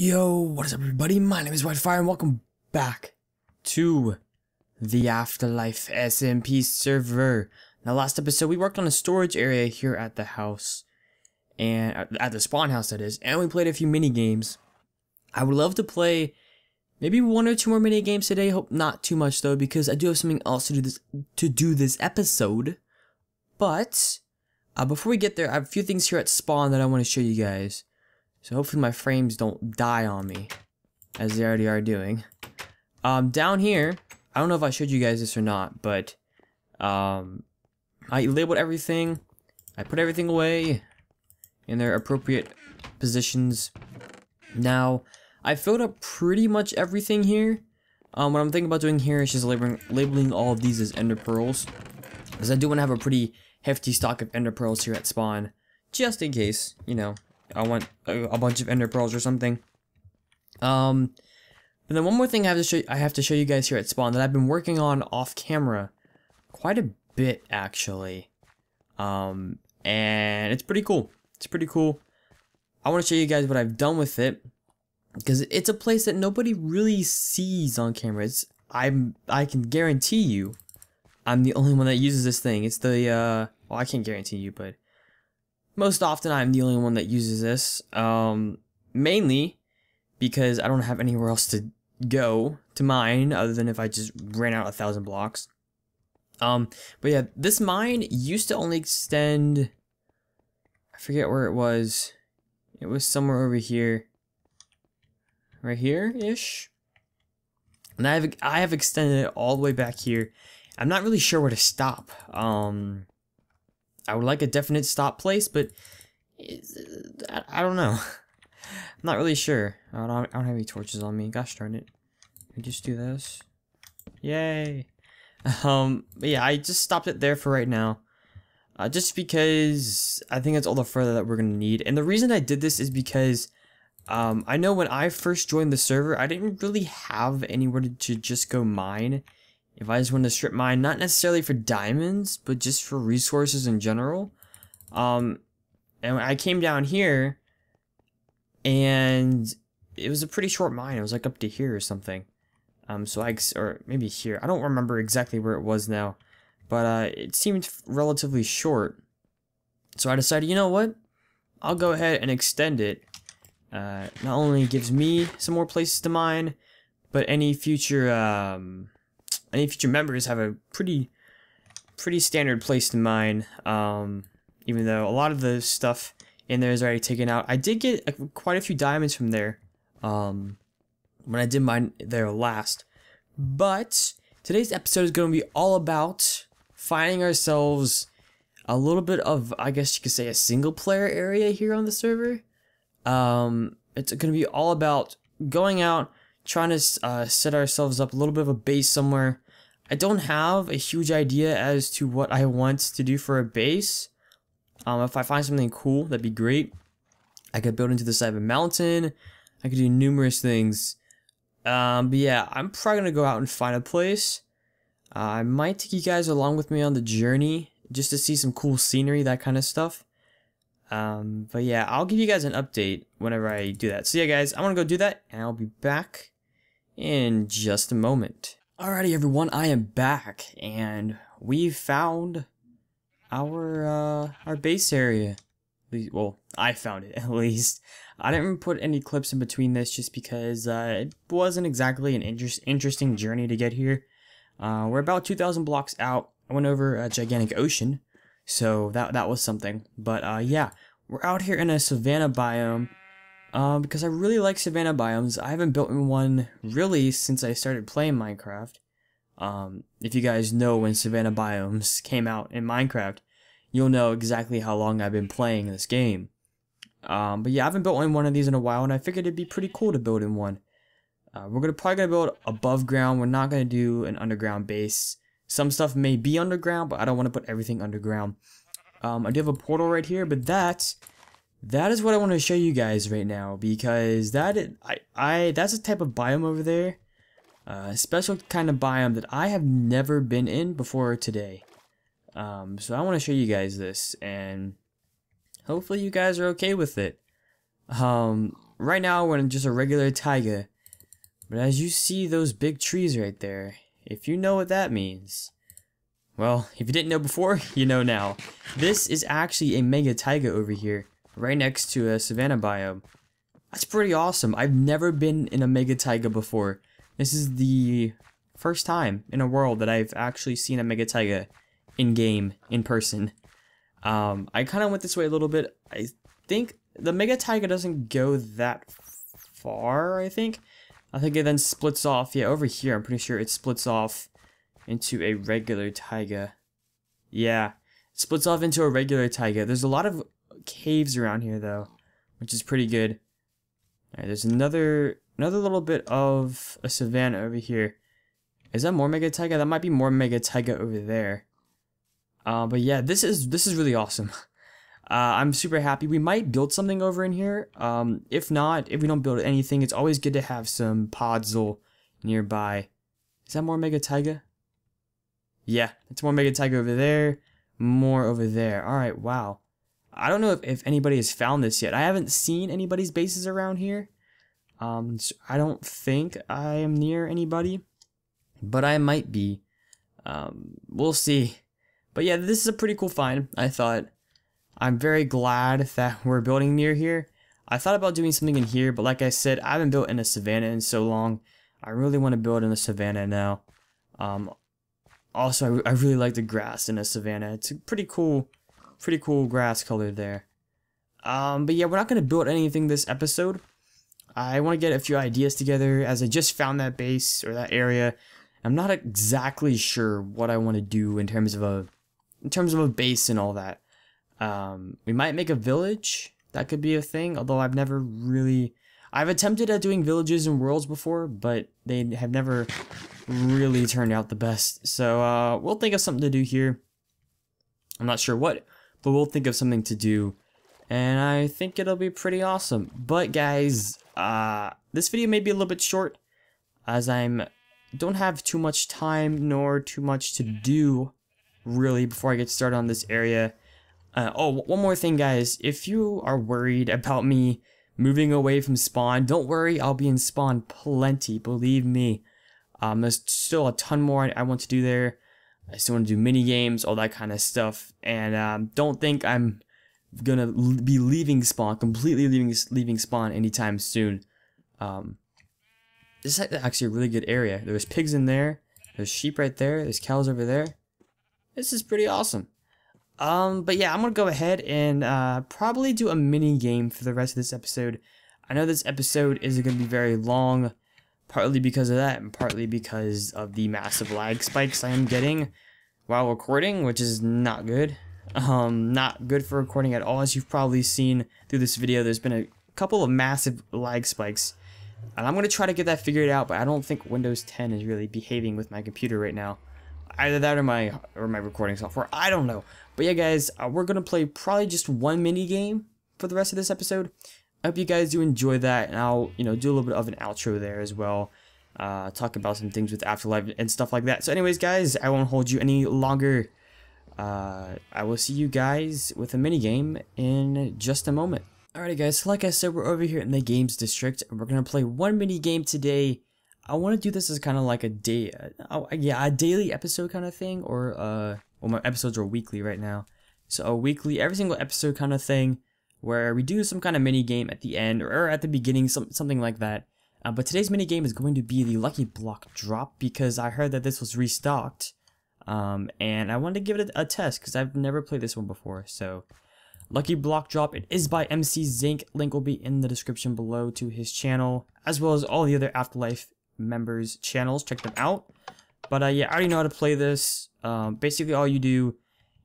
Yo, what is up everybody? My name is Whitefire and welcome back to the Afterlife SMP server. Now last episode we worked on a storage area here at the house and at the spawn house that is, and we played a few mini games. I would love to play maybe one or two more mini games today. Hope not too much though because I do have something else to do this to do this episode. But uh, before we get there, I have a few things here at spawn that I want to show you guys. So hopefully my frames don't die on me, as they already are doing. Um, down here, I don't know if I showed you guys this or not, but um, I labeled everything. I put everything away in their appropriate positions. Now, I filled up pretty much everything here. Um, what I'm thinking about doing here is just labeling, labeling all of these as ender pearls. Because I do want to have a pretty hefty stock of ender pearls here at spawn. Just in case, you know, I want a, a bunch of ender pearls or something. Um, and then one more thing I have to show I have to show you guys here at Spawn that I've been working on off camera quite a bit actually. Um, and it's pretty cool. It's pretty cool. I want to show you guys what I've done with it because it's a place that nobody really sees on camera. It's I'm I can guarantee you I'm the only one that uses this thing. It's the uh well I can't guarantee you but most often I'm the only one that uses this, um, mainly because I don't have anywhere else to go to mine other than if I just ran out a thousand blocks. Um, but yeah, this mine used to only extend, I forget where it was. It was somewhere over here, right here-ish. And I have, I have extended it all the way back here. I'm not really sure where to stop. Um, I would like a definite stop place, but uh, I don't know. I'm not really sure. I don't, I don't have any torches on me. Gosh darn it. We just do this. Yay. Um, yeah, I just stopped it there for right now. Uh, just because I think that's all the further that we're going to need. And the reason I did this is because um, I know when I first joined the server, I didn't really have anywhere to just go mine. If I just wanted to strip mine, not necessarily for diamonds, but just for resources in general. Um, and I came down here, and it was a pretty short mine. It was like up to here or something. Um, so I, or maybe here. I don't remember exactly where it was now, but uh, it seemed relatively short. So I decided, you know what? I'll go ahead and extend it. Uh, not only gives me some more places to mine, but any future um, any future members have a pretty pretty standard place to mine, um, even though a lot of the stuff in there is already taken out. I did get a, quite a few diamonds from there um, when I did mine there last. But today's episode is going to be all about finding ourselves a little bit of, I guess you could say, a single player area here on the server. Um, it's going to be all about going out, trying to uh, set ourselves up a little bit of a base somewhere. I don't have a huge idea as to what I want to do for a base. Um, if I find something cool, that'd be great. I could build into the side of a mountain. I could do numerous things. Um, but yeah, I'm probably going to go out and find a place. Uh, I might take you guys along with me on the journey just to see some cool scenery, that kind of stuff. Um, but yeah, I'll give you guys an update whenever I do that. So yeah, guys, I'm gonna go do that, and I'll be back in just a moment. Alrighty, everyone, I am back, and we found our uh, our base area. Well, I found it at least. I didn't put any clips in between this just because uh, it wasn't exactly an inter- interesting journey to get here. Uh, we're about 2,000 blocks out. I went over a gigantic ocean so that that was something. But uh, yeah, we're out here in a savanna biome uh, because I really like savanna biomes. I haven't built in one really since I started playing Minecraft. Um, if you guys know when savanna biomes came out in Minecraft, you'll know exactly how long I've been playing this game. Um, but yeah, I haven't built in one of these in a while, and I figured it'd be pretty cool to build in one. Uh, we're gonna probably gonna build above ground. We're not gonna do an underground base some stuff may be underground, but I don't want to put everything underground. Um, I do have a portal right here, but that that is what I want to show you guys right now because that I I that's a type of biome over there, uh, a uh, special kind of biome that I have never been in before today. Um, so I want to show you guys this, and hopefully you guys are okay with it. Um, right now we're in just a regular taiga, but as you see those big trees right there, if you know what that means, well, if you didn't know before, you know now. This is actually a mega taiga over here, right next to a savanna biome. That's pretty awesome. I've never been in a mega taiga before. This is the first time in a world that I've actually seen a mega taiga in game, in person. Um, I kind of went this way a little bit. I think the mega taiga doesn't go that far, I think. I think it then splits off. Yeah, over here, I'm pretty sure it splits off into a regular taiga. Yeah, it splits off into a regular taiga. There's a lot of caves around here, though, which is pretty good. All right, there's another another little bit of a savanna over here. Is that more Mega Taiga? That might be more Mega Taiga over there. Uh, but yeah, this is this is really awesome. Uh, I'm super happy. We might build something over in here. Um, if not, if we don't build anything, it's always good to have some Podzol nearby. Is that more Mega Taiga? Yeah, it's more Mega Taiga over there. More over there. All right, wow. I don't know if, if anybody has found this yet. I haven't seen anybody's bases around here. Um, so I don't think I am near anybody, but I might be. Um, we'll see. But yeah, this is a pretty cool find, I thought. I'm very glad that we're building near here. I thought about doing something in here, but like I said, I haven't built in a savannah in so long. I really want to build in a savannah now. Um, also, I, I really like the grass in a savannah. It's a pretty cool, pretty cool grass color there. Um, but yeah, we're not going to build anything this episode. I want to get a few ideas together as I just found that base or that area. I'm not exactly sure what I want to do in terms of a in terms of a base and all that. Um, we might make a village. That could be a thing, although I've never really... I've attempted at doing villages and worlds before, but they have never really turned out the best. So uh, we'll think of something to do here. I'm not sure what, but we'll think of something to do. And I think it'll be pretty awesome. But guys, uh, this video may be a little bit short, as I'm don't have too much time nor too much to do, really, before I get started on this area. Uh, oh, one more thing, guys. If you are worried about me moving away from spawn, don't worry. I'll be in spawn plenty, believe me. Um, there's still a ton more I want to do there. I still want to do mini games, all that kind of stuff. And um, don't think I'm gonna be leaving spawn completely, leaving leaving spawn anytime soon. Um, this is actually a really good area. There's pigs in there. There's sheep right there. There's cows over there. This is pretty awesome. Um, but yeah, I'm gonna go ahead and uh, probably do a mini game for the rest of this episode. I know this episode isn't gonna be very long, partly because of that, and partly because of the massive lag spikes I am getting while recording, which is not good. Um, not good for recording at all, as you've probably seen through this video. There's been a couple of massive lag spikes, and I'm gonna try to get that figured out. But I don't think Windows 10 is really behaving with my computer right now either that or my or my recording software. I don't know. But yeah, guys, uh, we're gonna play probably just one mini game for the rest of this episode. I hope you guys do enjoy that, and I'll you know do a little bit of an outro there as well. Uh, talk about some things with Afterlife and stuff like that. So, anyways, guys, I won't hold you any longer. Uh, I will see you guys with a mini game in just a moment. Alrighty guys, so like I said, we're over here in the games district, and we're gonna play one mini game today I want to do this as kind of like a day, uh, oh, yeah, a daily episode kind of thing, or uh, well, my episodes are weekly right now, so a weekly, every single episode kind of thing, where we do some kind of mini game at the end or, at the beginning, some something like that. Uh, but today's mini game is going to be the lucky block drop because I heard that this was restocked, um, and I wanted to give it a, a test because I've never played this one before, so. Lucky Block Drop, it is by MC Zinc. Link will be in the description below to his channel, as well as all the other Afterlife members' channels. Check them out. But uh, yeah, I already know how to play this. Um, basically, all you do,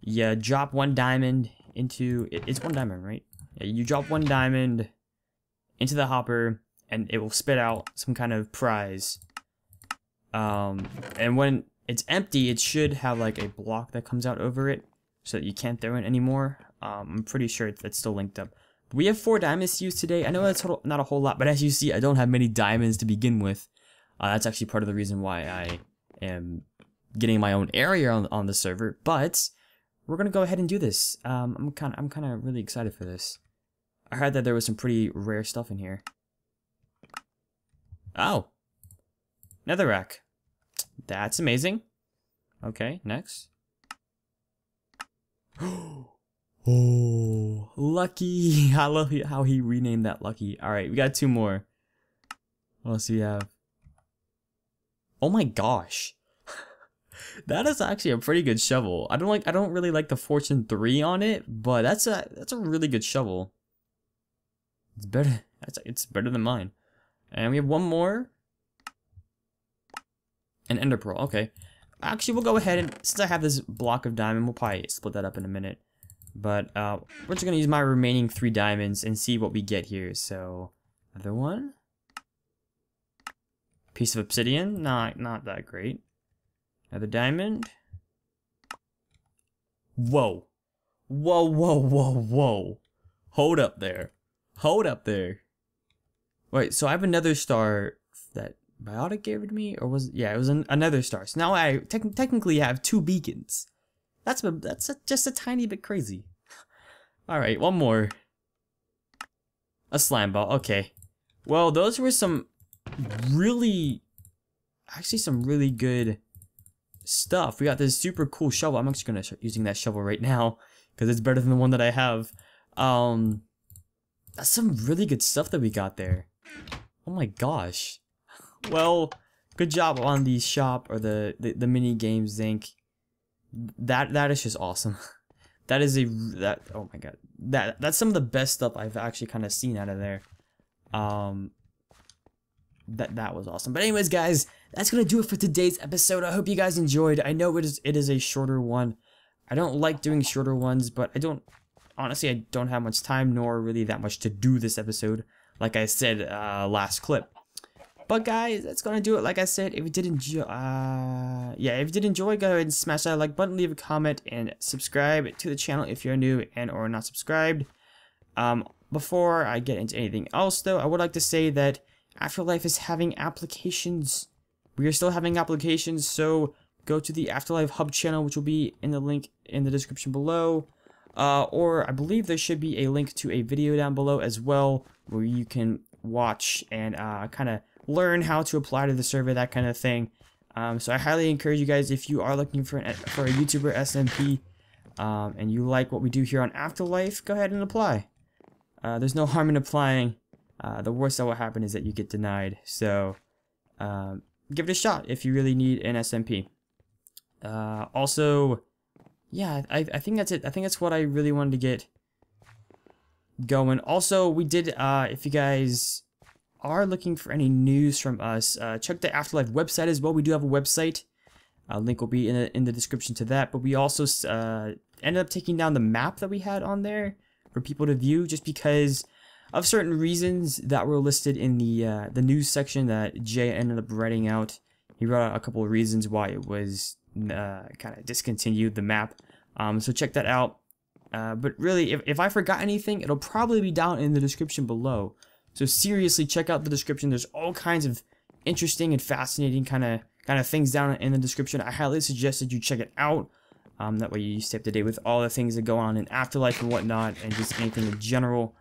yeah, drop one diamond into... it's one diamond, right? Yeah, you drop one diamond into the hopper, and it will spit out some kind of prize. Um, and when it's empty, it should have like a block that comes out over it, so that you can't throw it anymore. Um, I'm pretty sure that's still linked up. We have four diamonds to use today. I know that's not a whole lot, but as you see, I don't have many diamonds to begin with. Uh, that's actually part of the reason why I am getting my own area on, on the server, but we're gonna go ahead and do this. Um, I'm kind of I'm kind of really excited for this. I heard that there was some pretty rare stuff in here. Oh, netherrack. That's amazing. Okay, next. oh, lucky! I love how he renamed that lucky. All right, we got two more. What else do we have? Oh my gosh. that is actually a pretty good shovel. I don't like I don't really like the fortune 3 on it, but that's a that's a really good shovel. It's better that's it's better than mine. And we have one more. An ender pearl. Okay. Actually, we'll go ahead and since I have this block of diamond, we'll probably split that up in a minute. But uh, we're just gonna use my remaining three diamonds and see what we get here. So, another one. Piece of obsidian, not, not that great. Another diamond. Whoa. Whoa, whoa, whoa, whoa. Hold up there. Hold up there. Wait, so I have another star that Biotic gave it me, or was it, yeah, it was an, another star. So now I te technically have two beacons. That's a, that's a, just a tiny bit crazy. All right, one more. A slime ball. Okay. Well, those were some really, actually some really good stuff. We got this super cool shovel. I'm actually going to start using that shovel right now because it's better than the one that I have. Um, that's some really good stuff that we got there. Oh my gosh. Well, good job on the shop or the, the, the mini game Zinc. That, that is just awesome. that is a, that, oh my god. That, that's some of the best stuff I've actually kind of seen out of there. Um, that that was awesome. But anyways, guys, that's gonna do it for today's episode. I hope you guys enjoyed. I know it is it is a shorter one. I don't like doing shorter ones, but I don't honestly I don't have much time nor really that much to do this episode. Like I said uh, last clip. But guys, that's gonna do it. Like I said, if you did enjoy, uh, yeah, if you did enjoy, go ahead and smash that like button, leave a comment, and subscribe to the channel if you're new and or not subscribed. Um, before I get into anything else, though, I would like to say that Afterlife is having applications. We are still having applications, so go to the Afterlife Hub channel, which will be in the link in the description below. Uh, or I believe there should be a link to a video down below as well, where you can watch and uh, kind of learn how to apply to the survey, that kind of thing. Um, so I highly encourage you guys, if you are looking for, an, for a YouTuber SMP, um, and you like what we do here on Afterlife, go ahead and apply. Uh, there's no harm in applying. Uh, the worst that will happen is that you get denied. So um, give it a shot if you really need an SMP. Uh, also, yeah, I, I think that's it. I think that's what I really wanted to get going. Also, we did, uh, if you guys are looking for any news from us, uh, check the Afterlife website as well. We do have a website. A uh, link will be in the, in the description to that. But we also uh, ended up taking down the map that we had on there for people to view just because of certain reasons that were listed in the uh, the news section that Jay ended up writing out. He wrote out a couple of reasons why it was uh, kind of discontinued the map. Um, so check that out. Uh, but really, if, if I forgot anything, it'll probably be down in the description below. So seriously, check out the description. There's all kinds of interesting and fascinating kind of kind of things down in the description. I highly suggest that you check it out. Um, that way you stay up to date with all the things that go on in Afterlife and whatnot, and just anything in general.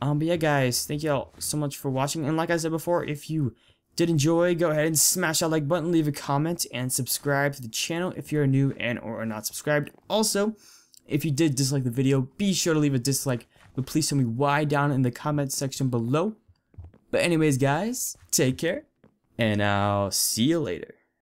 Um, but yeah, guys, thank you all so much for watching. And like I said before, if you did enjoy, go ahead and smash that like button, leave a comment, and subscribe to the channel if you're new and or are not subscribed. Also, if you did dislike the video, be sure to leave a dislike, but please tell me why down in the comments section below. But anyways, guys, take care, and I'll see you later.